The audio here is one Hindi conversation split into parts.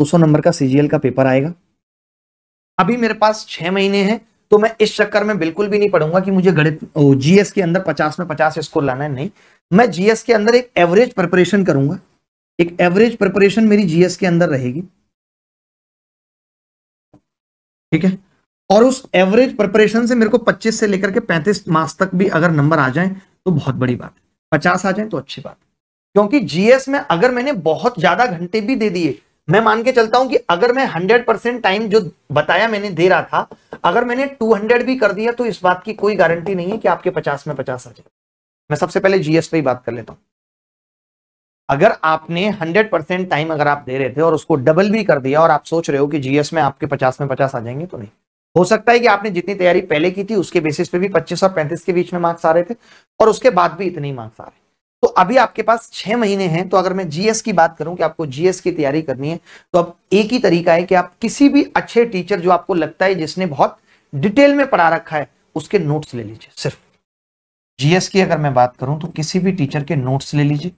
200 नंबर का सीजीएल का पेपर आएगा अभी मेरे पास छह महीने हैं तो मैं इस चक्कर में बिल्कुल भी नहीं पढ़ूंगा कि मुझे गणित जीएस के अंदर पचास में पचास स्कोर लाना है नहीं मैं जीएस के अंदर एक एवरेज प्रिपरेशन करूंगा एक एवरेज प्रिपरेशन मेरी जीएस के अंदर रहेगी ठीक है और उस एवरेज प्रिपरेशन से मेरे को 25 से लेकर के 35 मार्क्स तक भी अगर नंबर आ जाए तो बहुत बड़ी बात है पचास आ जाए तो अच्छी बात क्योंकि जीएस में अगर मैंने बहुत ज्यादा घंटे भी दे दिए मैं मान के चलता हूं कि अगर मैं हंड्रेड परसेंट टाइम जो बताया मैंने दे रहा था अगर मैंने टू हंड्रेड भी कर दिया तो इस बात की कोई गारंटी नहीं है कि आपके पचास में पचास आ जाए मैं सबसे पहले जीएस पे ही बात कर लेता हूं अगर आपने हंड्रेड परसेंट टाइम अगर आप दे रहे थे और उसको डबल भी कर दिया और आप सोच रहे हो कि जीएस में आपके पचास में पचास आ जाएंगे तो नहीं हो सकता है कि आपने जितनी तैयारी पहले की थी उसके बेसिस पे भी पच्चीस और पैंतीस के बीच में मार्क्स आ रहे थे और उसके बाद भी इतने मार्क्स आ रहे तो अभी आपके पास छह महीने हैं तो अगर मैं जीएस की बात करूं कि आपको जीएस की तैयारी करनी है तो अब एक ही तरीका है कि आप किसी भी अच्छे टीचर जो आपको लगता है जिसने बहुत डिटेल में पढ़ा रखा है उसके नोट्स ले लीजिए सिर्फ जीएस की अगर मैं बात करूं तो किसी भी टीचर के नोट्स ले लीजिए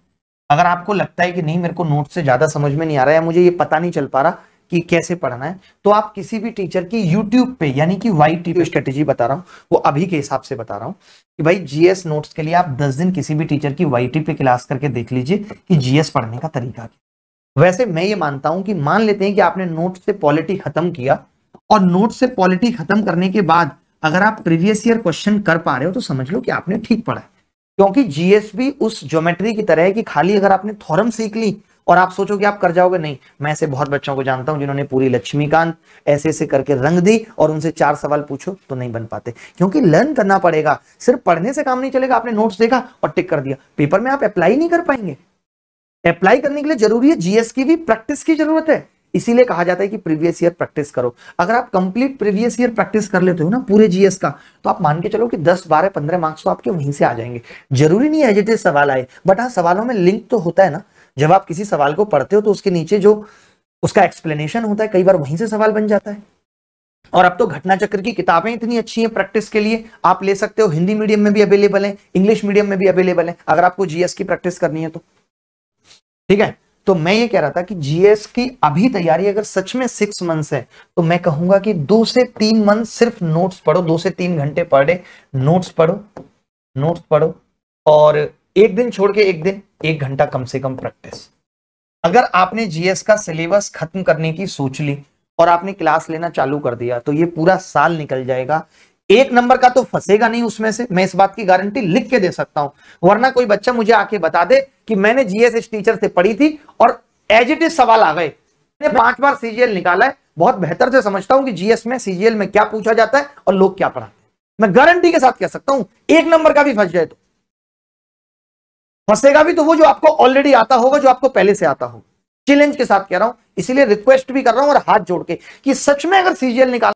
अगर आपको लगता है कि नहीं मेरे को नोट से ज्यादा समझ में नहीं आ रहा है मुझे ये पता नहीं चल पा रहा कि कैसे पढ़ना है तो आप किसी भी टीचर की YouTube पे यानी कि वाई टी पे स्ट्रेटेजी बता रहा हूँ वो अभी के हिसाब से बता रहा हूँ कि भाई जीएस नोट्स के लिए आप 10 दिन किसी भी टीचर की वाई टी पे क्लास करके देख लीजिए कि जीएस पढ़ने का तरीका क्या वैसे मैं ये मानता हूं कि मान लेते हैं कि आपने नोट से पॉलिटी खत्म किया और नोट से पॉलिटी खत्म करने के बाद अगर आप प्रीवियस ईयर क्वेश्चन कर पा रहे हो तो समझ लो कि आपने ठीक पढ़ा क्योंकि जीएस भी उस ज्योमेट्री की तरह है कि खाली अगर आपने थॉरम सीख ली और आप सोचोगे आप कर जाओगे नहीं मैं ऐसे बहुत बच्चों को जानता हूं जिन्होंने पूरी लक्ष्मीकांत ऐसे ऐसे करके रंग दी और उनसे चार सवाल पूछो तो नहीं बन पाते क्योंकि लर्न करना पड़ेगा सिर्फ पढ़ने से काम नहीं चलेगा आपने नोट्स देखा और टिक कर दिया पेपर में आप अप्लाई नहीं कर पाएंगे अप्लाई करने के लिए जरूरी है जीएस की भी प्रैक्टिस की जरूरत है इसीलिए कहा जाता है कि प्रीवियस ईयर प्रैक्टिस करो अगर आप कंप्लीट प्रीवियस ईयर प्रैक्टिस कर लेते हो ना पूरे जीएस का तो आप मान के चलो कि 10 12 15 मार्क्स तो आपके वहीं से आ जाएंगे जरूरी नहीं है एज सवाल आए बट हाँ सवालों में लिंक तो होता है ना जब आप किसी सवाल को पढ़ते हो तो उसके नीचे जो उसका एक्सप्लेनेशन होता है कई बार वहीं से सवाल बन जाता है और अब तो घटना चक्र की किताबें इतनी अच्छी हैं प्रैक्टिस के लिए आप ले सकते हो हिंदी मीडियम में भी अवेलेबल है इंग्लिश मीडियम में भी अवेलेबल है अगर आपको जीएस की प्रैक्टिस करनी है तो ठीक है तो मैं ये कह रहा था कि जीएस की अभी तैयारी अगर सच में सिक्स मंथ्स है तो मैं कहूंगा कि दो से तीन मंथ सिर्फ नोट्स पढ़ो दो से तीन घंटे पढ़े डे नोट्स पढ़ो नोट्स पढ़ो और एक दिन छोड़ के एक दिन एक घंटा कम से कम प्रैक्टिस अगर आपने जीएस का सिलेबस खत्म करने की सोच ली और आपने क्लास लेना चालू कर दिया तो ये पूरा साल निकल जाएगा एक नंबर का तो फंसेगा नहीं उसमें से मैं इस बात की गारंटी लिख के दे सकता हूं वरना कोई बच्चा मुझे आके बता दे कि मैंने जीएस टीचर से पढ़ी थी और एज इट इज सवाल आ गए मैंने पांच बार सीजीएल निकाला है बहुत बेहतर से समझता हूं कि जीएस में सीजीएल में क्या पूछा जाता है और लोग क्या पढ़ाते हैं मैं गारंटी के साथ कह सकता हूं एक नंबर का भी फंस जाए तो फंसेगा भी तो वो जो आपको ऑलरेडी आता होगा जो आपको पहले से आता होगा चैलेंज के साथ कह रहा हूं इसीलिए रिक्वेस्ट भी कर रहा हूं और हाथ जोड़ के कि सच में अगर सीजीएल निकाल